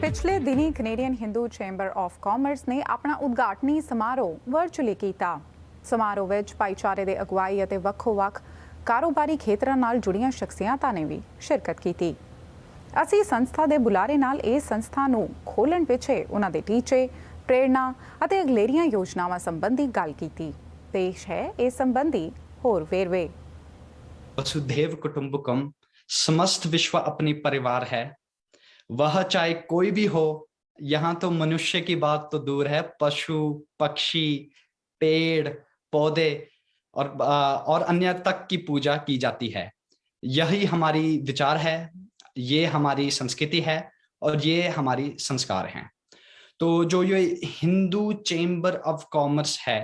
ਪਿਛਲੇ ਦਿਨੀ Canadian Hindu chamber of commerce ਨੇ ਆਪਣਾ ਉਦਘਾਟਨੀ ਸਮਾਰੋਹ ਵਰਚੁਅਲੀ ਕੀਤਾ ਸਮਾਰੋਹ ਵਿੱਚ ਭਾਈਚਾਰੇ ਦੇ ਅਗਵਾਈ ਅਤੇ ਵੱਖ ਵੱਖ ਕਾਰੋਬਾਰੀ ਖੇਤਰਾਂ ਨਾਲ ਜੁੜੀਆਂ ਸ਼ਖਸੀਅਤਾਂ ਨੇ ਵੀ ਸ਼ਿਰਕਤ ਕੀਤੀ ਅਸੀਂ ਸੰਸਥਾ ਦੇ ਬੁਲਾਰੇ ਨਾਲ ਇਸ ਸੰਸਥਾ ਨੂੰ ਖੋਲਣ ਪਿੱਛੇ ਉਹਨਾਂ ਦੇ ਟੀਚੇ ਪ੍ਰੇਰਣਾ ਅਤੇ ਅਗਲੇਰੀਆਂ ਯੋਜਨਾਵਾਂ ਸੰਬੰਧੀ ਗੱਲ ਕੀਤੀ ਪੇਸ਼ ਹੈ ਇਸ ਸੰਬੰਧੀ ਹੋਰ ਵੇਰਵੇ ਵਸੁਧੇਵ ਕੁਟੁੰਬਕਮ ਸਮਸਤ ਵਿਸ਼ਵ ਆਪਣੀ ਪਰਿਵਾਰ ਹੈ वह चाहे कोई भी हो यहाँ तो मनुष्य की बात तो दूर है पशु पक्षी पेड़ पौधे और और अन्य तक की पूजा की जाती है यही हमारी विचार है ये हमारी संस्कृति है और ये हमारी संस्कार हैं तो जो ये हिंदू चेंबर ऑफ कॉमर्स है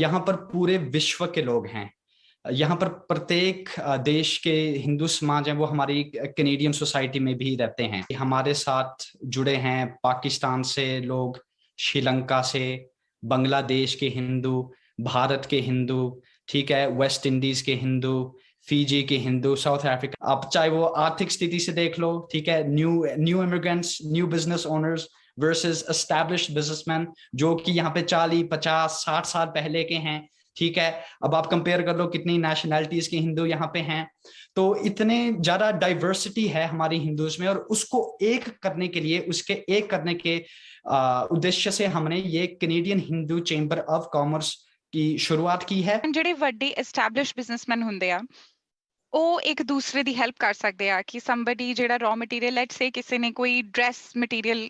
यहाँ पर पूरे विश्व के लोग हैं यहाँ पर प्रत्येक देश के हिंदू समाज हैं वो हमारी कैनेडियन सोसाइटी में भी रहते हैं हमारे साथ जुड़े हैं पाकिस्तान से लोग श्रीलंका से बांग्लादेश के हिंदू भारत के हिंदू ठीक है वेस्ट इंडीज के हिंदू फीजी के हिंदू साउथ अफ्रीका आप चाहे वो आर्थिक स्थिति से देख लो ठीक है new new immigrants new business owners versus establish businessman जो कि यहाँ पे चालीस पचास साठ साल पहले के हैं ठीक है अब आप कंपेयर कर लो कितनी नेशनैलिटीज के हिंदू यहाँ पे हैं तो इतने ज्यादा डाइवर्सिटी है हमारे हिंदूज में और उसको एक करने के लिए उसके एक करने के उद्देश्य से हमने ये Canadian Hindu chamber of commerce की शुरुआत की है ਜਿਹੜੇ ਵੱਡੇ एस्टैब्लिश बिजनेसमैन ਹੁੰਦੇ ਆ ਉਹ ਇੱਕ ਦੂਸਰੇ ਦੀ ਹੈਲਪ ਕਰ ਸਕਦੇ ਆ ਕਿ ਸਮਬਡੀ ਜਿਹੜਾ ਰॉ ਮਟੀਰੀਅਲ ਲੈਟ ਸੇ ਕਿਸੇ ਨੇ ਕੋਈ ਡਰੈਸ ਮਟੀਰੀਅਲ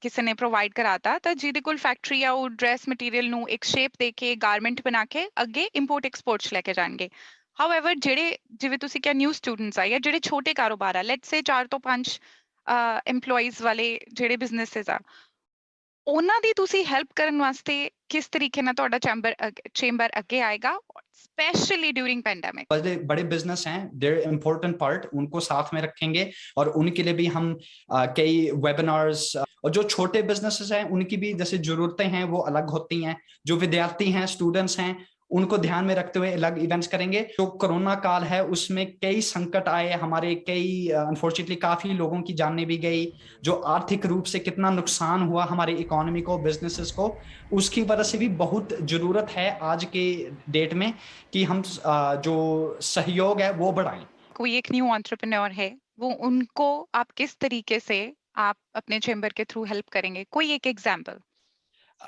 ਕਿਸੇ ਨੇ ਪ੍ਰੋਵਾਈਡ ਕਰਾਤਾ ਤਾਂ ਜਿਹਦੇ ਕੋਲ ਫੈਕਟਰੀ ਆ ਉਹ ਡਰੈਸ ਮਟੀਰੀਅਲ ਨੂੰ ਇੱਕ ਸ਼ੇਪ ਦੇ ਕੇ ਗਾਰਮੈਂਟ ਬਣਾ ਕੇ ਅੱਗੇ ਇੰਪੋਰਟ ਐਕਸਪੋਰਟਸ ਲੈ ਕੇ ਜਾਣਗੇ ਹਾਊਏਵਰ ਜਿਹੜੇ ਜਿਵੇਂ ਤੁਸੀਂ ਕਿਹਾ ਨਿਊ ਸਟੂਡੈਂਟਸ ਆ ਜਾਂ ਜਿਹੜੇ ਛੋਟੇ ਕਾਰੋਬਾਰ ਆ ਲੈਟਸ ਸੇ 4 ਤੋਂ 5 ਅ ਏਮਪਲੋਈਜ਼ ਵਾਲੇ ਜਿਹੜੇ ਬਿਜ਼ਨੈਸਸ ਆ ਉਹਨਾਂ ਦੀ ਤੁਸੀਂ ਹੈਲਪ ਕਰਨ ਵਾਸਤੇ ਕਿਸ ਤਰੀਕੇ ਨਾਲ ਤੁਹਾਡਾ ਚੈਂਬਰ ਚੈਂਬਰ ਅੱਗੇ ਆਏਗਾ स्पेशली ड्यूरिंग पेंडेमिक बड़े बड़े बिजनेस हैं देर इम्पोर्टेंट पार्ट उनको साथ में रखेंगे और उनके लिए भी हम कई वेबिनार्स और जो छोटे बिजनेसेस हैं उनकी भी जैसे जरूरतें हैं वो अलग होती हैं जो विद्यार्थी हैं स्टूडेंट्स हैं उनको ध्यान में रखते हुए अलग इवेंट्स करेंगे जो तो कोरोना काल है उसमें कई संकट आए हमारे कई अनफॉर्चुनेटली काफी लोगों की जानने भी गई जो आर्थिक रूप से कितना नुकसान हुआ हमारे इकोनॉमी को बिजनेसेस को उसकी वजह से भी बहुत जरूरत है आज के डेट में कि हम जो सहयोग है वो बढ़ाएं कोई एक न्यू ऑन्टरप्रनोर है वो उनको आप किस तरीके से आप अपने चेम्बर के थ्रू हेल्प करेंगे कोई एक एग्जाम्पल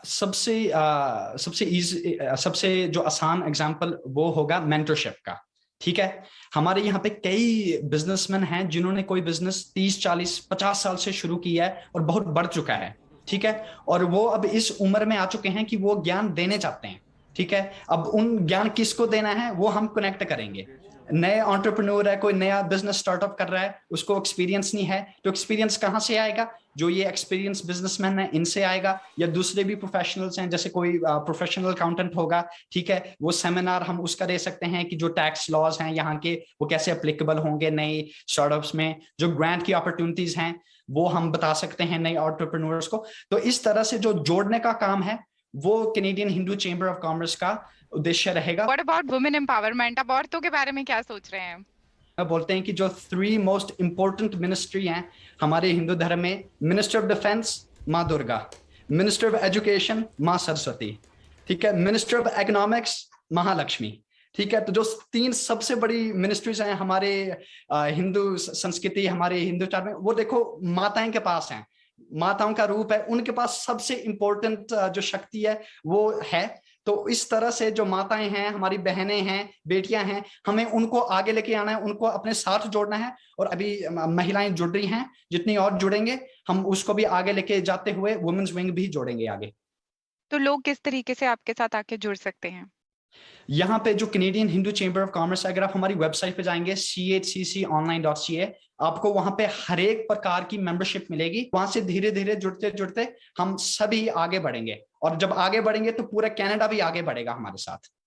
सबसे आ, सबसे इज सबसे जो आसान एग्जाम्पल वो होगा मेंटरशिप का ठीक है हमारे यहाँ पे कई बिजनेसमैन हैं जिन्होंने कोई बिजनेस 30 40 50 साल से शुरू किया है और बहुत बढ़ चुका है ठीक है और वो अब इस उम्र में आ चुके हैं कि वो ज्ञान देने चाहते हैं ठीक है अब उन ज्ञान किसको देना है वो हम कनेक्ट करेंगे नए ऑन्टरप्रनोर है कोई नया बिजनेस स्टार्टअप कर रहा है उसको एक्सपीरियंस नहीं है तो एक्सपीरियंस कहाँ से आएगा जो ये एक्सपीरियंस बिजनेसमैन है इनसे आएगा या दूसरे भी प्रोफेशनल्स हैं जैसे कोई प्रोफेशनल अकाउंटेंट होगा ठीक है वो सेमिनार हम उसका दे सकते हैं कि जो टैक्स लॉज हैं यहाँ के वो कैसे अप्लीकेबल होंगे नए स्टार्टअप्स में जो ग्रांट की अपॉर्चुनिटीज हैं वो हम बता सकते हैं नए ऑन्टरप्रनोर्स को तो इस तरह से जो जोड़ने का काम है वो Canadian Hindu chamber of commerce का उद्देश्य रहेगा व्हाट अबाउट वुमेन एम्पावरमेंट अब औरतों के बारे में क्या सोच रहे हैं बोलते हैं कि जो थ्री मोस्ट इंपोर्टेंट मिनिस्ट्री हैं हमारे हिंदू धर्म में मिनिस्टर ऑफ डिफेंस माँ दुर्गा मिनिस्टर ऑफ एजुकेशन माँ सरस्वती ठीक है मिनिस्टर ऑफ इकोनॉमिक्स महालक्ष्मी ठीक है तो जो तीन सबसे बड़ी मिनिस्ट्रीज हैं हमारे हिंदू संस्कृति हमारे हिंदू हिंदुस्तान में वो देखो माताएं के पास हैं माताओं का रूप है उनके पास सबसे इंपॉर्टेंट जो शक्ति है वो है तो इस तरह से जो माताएं हैं हमारी बहनें हैं बेटियां हैं हमें उनको आगे लेके आना है उनको अपने साथ जोड़ना है और अभी महिलाएं जुड़ रही हैं जितनी और जुड़ेंगे हम उसको भी आगे लेके जाते हुए वुमेन्स विंग भी जोड़ेंगे आगे तो लोग किस तरीके से आपके साथ आके जुड़ सकते हैं यहाँ पे जो Canadian Hindu chamber of commerce है अगर आप हमारी वेबसाइट पे जाएंगे C H C C online dot C A आपको वहां पे हर एक प्रकार की मेंबरशिप मिलेगी वहां से धीरे धीरे जुड़ते जुड़ते हम सभी आगे बढ़ेंगे और जब आगे बढ़ेंगे तो पूरा कनाडा भी आगे बढ़ेगा हमारे साथ